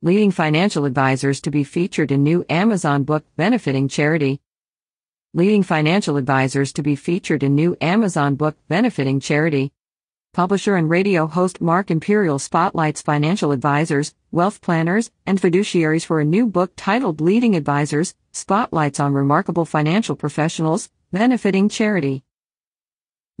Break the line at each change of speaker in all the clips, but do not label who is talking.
leading financial advisors to be featured in new Amazon book benefiting charity. Leading financial advisors to be featured in new Amazon book benefiting charity. Publisher and radio host Mark Imperial spotlights financial advisors, wealth planners, and fiduciaries for a new book titled Leading Advisors Spotlights on Remarkable Financial Professionals, Benefiting Charity.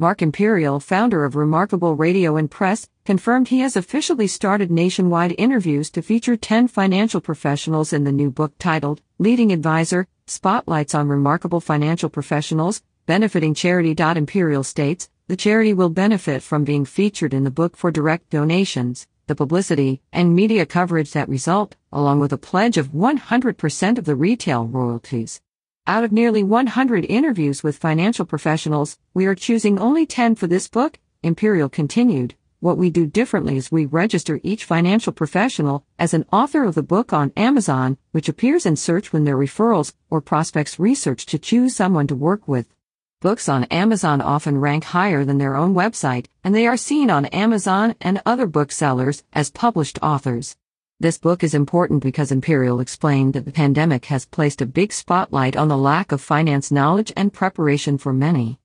Mark Imperial, founder of Remarkable Radio and Press, confirmed he has officially started nationwide interviews to feature 10 financial professionals in the new book titled Leading Advisor Spotlights on Remarkable Financial Professionals, benefiting charity. Imperial states the charity will benefit from being featured in the book for direct donations, the publicity, and media coverage that result, along with a pledge of 100% of the retail royalties. Out of nearly 100 interviews with financial professionals, we are choosing only 10 for this book, Imperial continued. What we do differently is we register each financial professional as an author of the book on Amazon, which appears in search when their referrals or prospects research to choose someone to work with. Books on Amazon often rank higher than their own website, and they are seen on Amazon and other booksellers as published authors. This book is important because Imperial explained that the pandemic has placed a big spotlight on the lack of finance knowledge and preparation for many.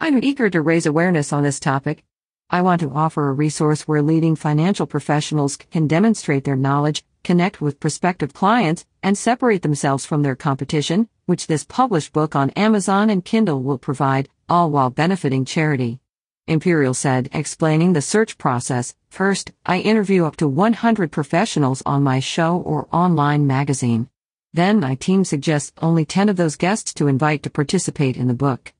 I'm eager to raise awareness on this topic. I want to offer a resource where leading financial professionals can demonstrate their knowledge, connect with prospective clients, and separate themselves from their competition, which this published book on Amazon and Kindle will provide, all while benefiting charity. Imperial said, explaining the search process. First, I interview up to 100 professionals on my show or online magazine. Then my team suggests only 10 of those guests to invite to participate in the book.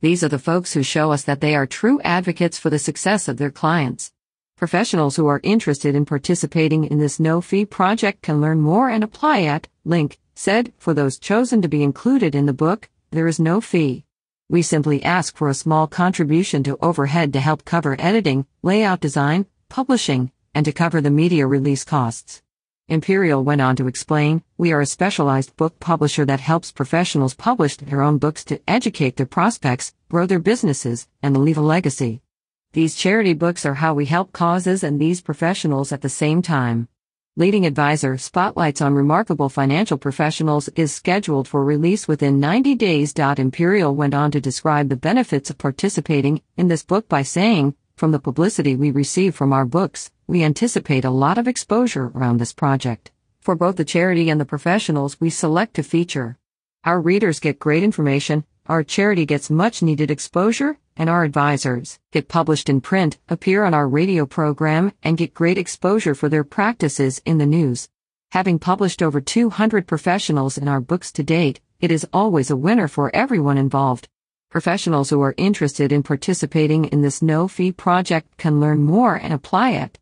These are the folks who show us that they are true advocates for the success of their clients. Professionals who are interested in participating in this no fee project can learn more and apply at link said for those chosen to be included in the book, there is no fee. We simply ask for a small contribution to overhead to help cover editing, layout design, publishing, and to cover the media release costs. Imperial went on to explain, we are a specialized book publisher that helps professionals publish their own books to educate their prospects, grow their businesses, and leave a legacy. These charity books are how we help causes and these professionals at the same time leading advisor Spotlights on Remarkable Financial Professionals is scheduled for release within 90 days. Imperial went on to describe the benefits of participating in this book by saying, From the publicity we receive from our books, we anticipate a lot of exposure around this project. For both the charity and the professionals we select to feature, our readers get great information our charity gets much needed exposure, and our advisors get published in print, appear on our radio program, and get great exposure for their practices in the news. Having published over 200 professionals in our books to date, it is always a winner for everyone involved. Professionals who are interested in participating in this no fee project can learn more and apply it.